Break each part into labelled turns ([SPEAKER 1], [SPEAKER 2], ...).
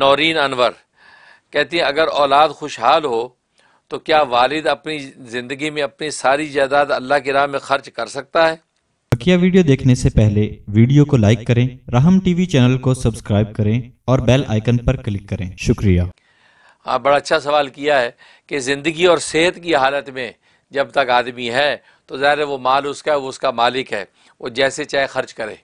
[SPEAKER 1] नौरीन अनवर कहती हैं अगर औलाद खुशहाल हो तो क्या वालिद अपनी ज़िंदगी में अपनी सारी जायदाद अल्लाह की राह में खर्च कर सकता है
[SPEAKER 2] बकिया वीडियो देखने से पहले वीडियो को लाइक करें रहम टीवी चैनल को सब्सक्राइब करें और बेल आइकन पर क्लिक करें शुक्रिया
[SPEAKER 1] हाँ बड़ा अच्छा सवाल किया है कि ज़िंदगी और सेहत की हालत में जब तक आदमी है तो ज़ाहिर वो माल उसका है वो उसका मालिक है वो जैसे चाहे खर्च करे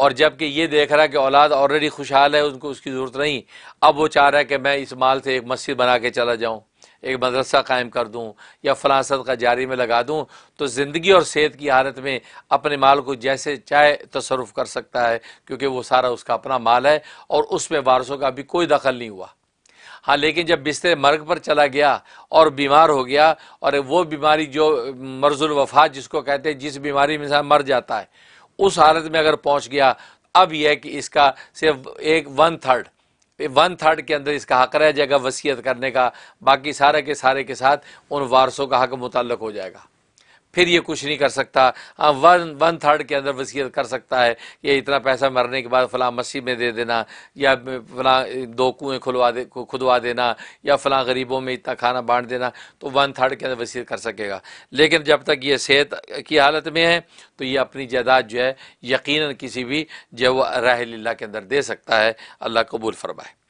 [SPEAKER 1] और जबकि ये देख रहा है कि औलाद ऑलरेडी खुशहाल है उनको उसकी ज़रूरत नहीं अब वो चाह रहा है कि मैं इस माल से एक मस्जिद बना के चला जाऊँ एक मदरसा कायम कर दूँ या फलासत का जारी में लगा दूँ तो ज़िंदगी और सेहत की हालत में अपने माल को जैसे चाहे तसरफ़ कर सकता है क्योंकि वो सारा उसका अपना माल है और उसमें वारसों का भी कोई दखल नहीं हुआ हाँ लेकिन जब बिस्तर मर्ग पर चला गया और बीमार हो गया और वो बीमारी जो मर्जुल वफात जिसको कहते हैं जिस बीमारी में इंसान मर जाता है उस हालत में अगर पहुंच गया अब यह कि इसका सिर्फ एक वन थर्ड वन थर्ड के अंदर इसका हक रह जाएगा वसीयत करने का बाकी सारे के सारे के साथ उन वारसों का हक मुतल हो जाएगा फिर ये कुछ नहीं कर सकता हाँ, वन वन थर्ड के अंदर वसीयत कर सकता है कि इतना पैसा मरने के बाद फलां मस्जिद में दे देना या फलां दो कुएँ खुलवा दे खुदवा देना या फलां गरीबों में इतना खाना बांट देना तो वन थर्ड के अंदर वसीयत कर सकेगा लेकिन जब तक ये सेहत की हालत में है तो ये अपनी जायदाद जो है यकीन किसी भी जो राह के अंदर दे सकता है अल्लाह कबूल फरमाए